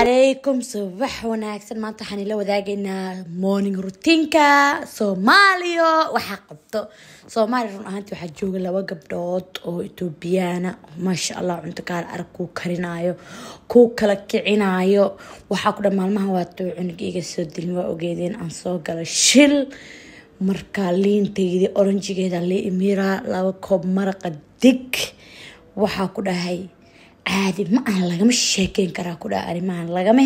calaykum subax wanaagsan maanta waxaan ila wadaagaynaa morning routiinka soomaaliya waxaa qabto soomaaliya run ahaantii waxaa jooga laba gabdhood oo etoobiyaana maasha allah cunto gaar ah arag kuu karinaayo kuu kala kicinaayo waxaa ku dha maalmaha waatuu cunug iga soo dilmi waa ogeedeen aan soo gala shil markaa liintayda oranjigeeda liimira laba koob maraqa dig waxaa ku dhahay caadi ma aha lagama sheekeyn karaa ku dhaha arrimahan lagama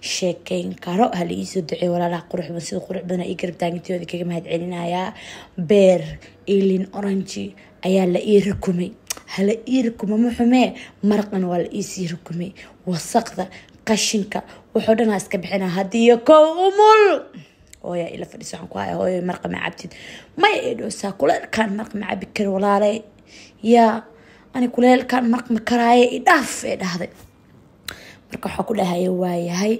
sheekeyn karo hala iisoo duceey walaalaha quruxban sida qurux badan ii garabtaangintooda kaga mahad celinayaa beer ilin oranji ayaa la ii rukumay hala ii rukuma ma xumee marqan waa la iisii rukumay wasaqda qashinka wuxuu dhanaa iska bixinaa haddiiyo kow umul hooya ila fadhiso waxaan ku haya hooya marqa ma cabtid maya ee dhowsaa kula marqa ma cabi kari walaalay yaa ani kuleelkan marma karaaye idhaaf ee dhahday marka waxaa ku dhahaye waayahay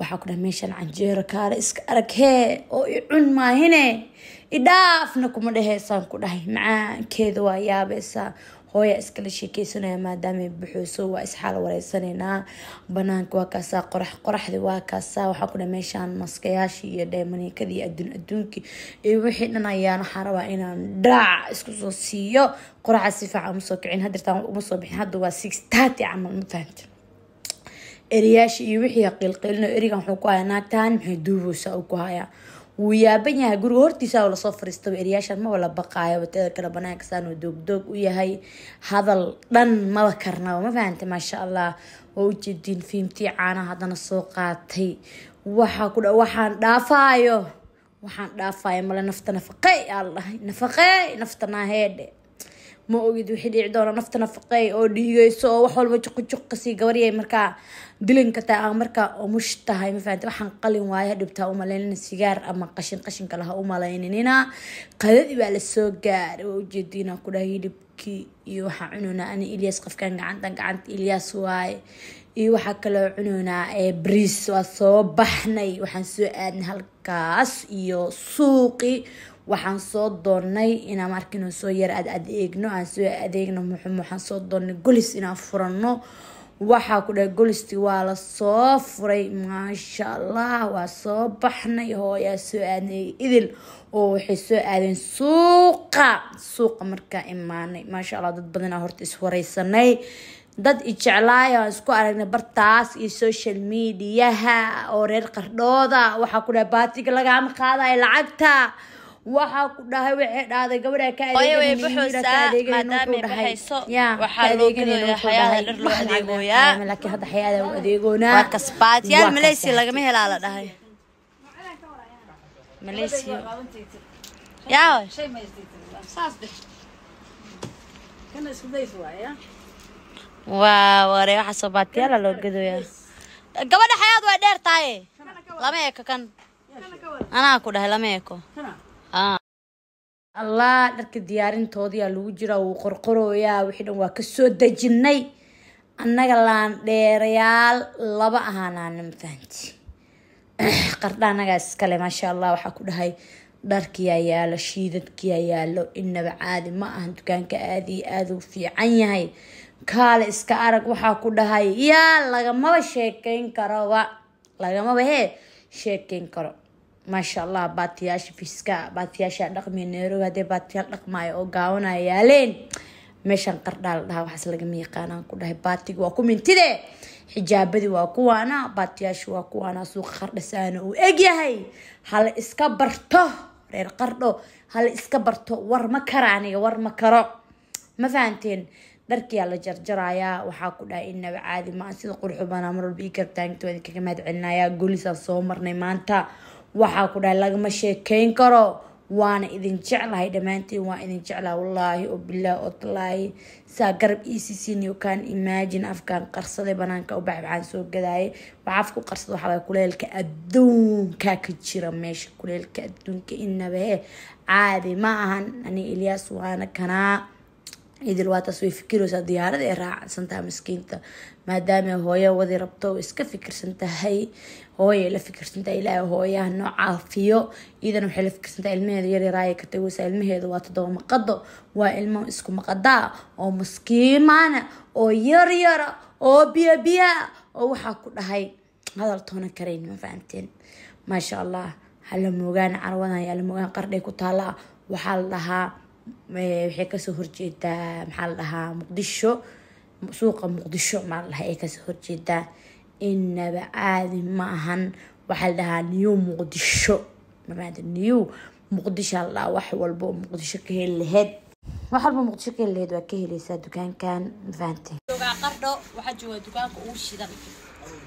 waxaa ku dhaha meeshan canjeero kaale iska arag oo i cun maahine idhaafna kuma dheheysan ku dhahay macaankeeda waa yaabeysaa hooya iskala sheekeysanaya maadaama buxuuso waa isxaala wareysaneynaa banaanka waa kaasaa qorax qoraxdi waa kaasaa waxaa ku dha meeshaan maskayaashii iyo dheemaniikadii adduun adduunkii iyo wixii dhan ayaan waxaa rabaa inaan dhaac isku soo siiyo qoraxa si fiican uma soo kicin hadirtaan uma bixin hadda waa six thirty camal matahanta eriyaashii iyo wixii qiilqiilino erigan wuxuu ku hayaa naagtaan maxay duuboosaa uu ku hayaa wuu yaaban yahay guriga hortiisa lasoo fariista eryaashan maba la baqaayo bateerkana banaanka saanuu doogdoog u yahay hadal dhan maba karnaba ma fahantay maasha allah waa ujeediin fiimtii caanaha haddana soo qaatay waxaa ku waxaan dhaafaayo waxaan dhaafaayo male nafta nafaqey aa la dhahay nafaqey naftanaa heedhe ma ogid wixii dhici doona nafta nafaqey oo dhiigeyso oo wax walba juqjuqkasii gabaryay markaa dilan kartaa ah markaa umush tahay ma fahamte waxaan qalin waaye dhibtaa umalaynina sigaar ama qashin qashinkala ha u malaynanina baa lasoo gaaray waa ujeediinaa ku dhahay hidhibkii iyo waxaa cunaynaa ani ilyaas qofkan gacantan gacanta ilyaas waaye iyo waxaa kaloo cunaynaa briis waa soo baxnay waxaan soo aadnay halkaas iyo suuqi waxaan soo doonay inaan markinu soo yar aad adeegno aan soo adeegno muxumuxaan soo doonnay golis inaan furano waxaa ku dhahay golisti waa la soo furay maasha allah waa soo baxnay hooyaa soo aadnay idil oo waxay soo aadeen suuqa suuqa markaa imaanay maasha allah dad badanaa horta iswareysanay dad ijeclaaya aan isku aragnay bartaas iyo social mediaha oo reer qardhooda waxaa ku dhahay baatiga lagaama qaadayo lacagta waxaa ku dhahay waxay dhahday gabadha ka adeegalaakiin hadda xayaada u adeegoonaa kasbaadyaal maleysia lagama helaa la dhahay maleysia yaawe waa ware waxaa soobaatiyaala loo gadooyaa gabadha xayaad waa dheer tahay lama eko kan anaa ku dhahay lama eko Ah. allah dharka diyaarintoodiyaa lagu jiraa wuu qorqorooyaa wixii dhan waa kasoo dejinay annaga dheerayaal laba ahaanaana mafahanti qardha annagaa iskale maasha allah waxaa ku dhahay dharkiyaa yaalo shiidadkiyaa yaalo inaba caadi ma ahan dukaanka aada iyo aaduu fiican yahay kaale iska arag waxaa ku dhahay yaa lagamaba sheekeyn karoba lagamaba hee sheekeyn karo maasha allah baatiyaasha fiska baatiyaasha dhaqmiya nairobi haddee baatiyaal dhaqmaayo oo gaawanaya yaaleen meeshaan qardhaal dhaha waxaas lagama yaqaanaan ku dhahay baatigi waa ku mintide xijaabadii waa kuwaana baatiyaashu waa kuwaana suuqa qardhasaana uu egyahay hala iska barto reer qardho hala iska barto war ma kara war ma karo ma fahanteen dharkiyaa la jarjarayaa waxaa ku dhahay inaba caadi maa sida qurxu mar walba ii gartaangta waa idinkaga mahad celinayaa golisaa soo marnay maanta waxaa ku dhahay lagama sheekeyn karo waana idin jeclahay dhammaantiin waa idin jeclaha wallaahi oo bilaah oo tallaahi saa garab e c c kan imagine afkaan qarsaday banaanka u bax waxaan soo gadaaye waxaa afku qarsada waxabaa kuleelka adduunka ka jira meesha kuleelka adduunka inaba caadi ma ahan ani ilyaas waana kanaa idil waa taas way fikireysaa diyaarad ay raacsantaha maskiinta maadaama hooya wadi rabto iska fikirsan hooya la fikirsantahay ilaaha hooyaha noo caafiyo iidan waxay la fikirsantahay ilmaheeda yaryaraaya ka tageysaa ilmaheeda waa toddoba maqado waa ilmo isku maqadaa oo maskiimaana oo yaryara oo biyabiyaa oo waxaa ku dhahay hadal toona karayn ma fahamteen maasha allah hala moogaana carwadan yaa la moogaan qardhay ku taala waxaa la dhahaa waxay kasoo horjeedaa maxaa la dhahaa muqdisho suuqa muqdisho maxaa la dhahaa ay kasoo horjeedaa inaba aadi ma ahan waxaa la dhahaa new muqdisho mamaada new muqdisho la dhahaa wax walbo muqdisho ka heli laheyd wax walbo muqdisho ka heli laheyd waa ka heleysaa dukaankan mafahante qardho waxaa joogaa dukaanka ugu shidan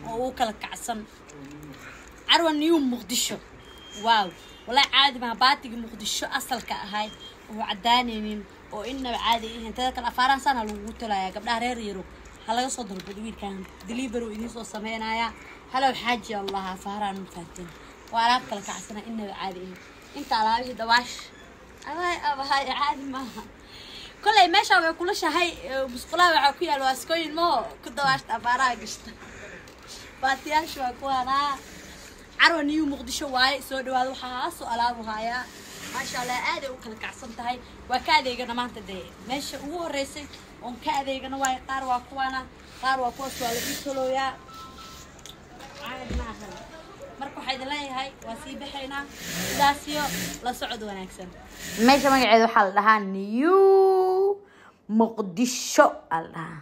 oo ugu kala kacsan carwa new muqdisho waaw walaa caadi maa baatigii muqdisho asalka ahay وعدانين وإن عادي إن إيه، هذا كان أفارن أنا لو قلت لا يا قبل أهرير يرو هلا يصدر بدويل كان دليبرو إني صو سمينا يا هلا الحاجة الله فهران فاتن وألعب كل كعسنا إن عادي أنت ألعب دواش أبهاي أبهاي عادي ما كل ما شاء كل شيء هاي بسقلا وعكويا الواسكوين ما كنت دواش أفارا قشت باتياش أنا عروني ومقدشة واي سودوا هذا وحاس وألعب هايا maasha allah u kala kacsan tahay waa ka adeegana meesha ugu horreysay oon ka adeegana magaceeda waxaa la dhahaa niyu muqdisho aa dhahaa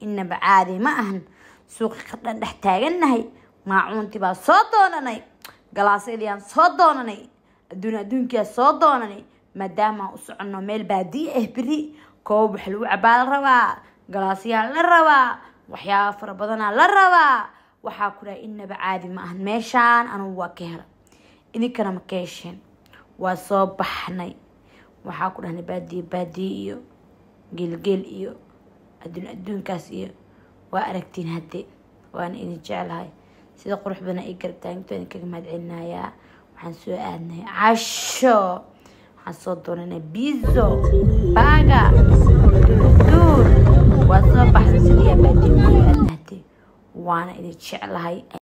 inaba caadi ma ahan suuqi ka dhex taagannahay maacuuntii baa soo doonanay galaasayadiyaan soo doonanay adduun adduunkiia soo doonani maadaama u socono meel baadiye ah beri koob wax lagu cabaa la rabaa galaasyaa la rabaa waxyaaba fara badanaa la rabaa waxaa ku dhahay innaba caadi ma ahan meeshaan anugu waa ka hela idinkana ma ka hesheen waa soo baxnay waxaa ku dhahnay baadiye baadiye iyo geelgeel iyo adduun adduunkaas iyo waa aragtiin hadde waana idin jeclahay sida qurux badan ay garabtaagintoo idin kaga mahad waxaan soo aadnay casho waxaan soo doonanay bizo baga duurduur waa soo baxda sidiyaa baadiyo waana idin jeclahay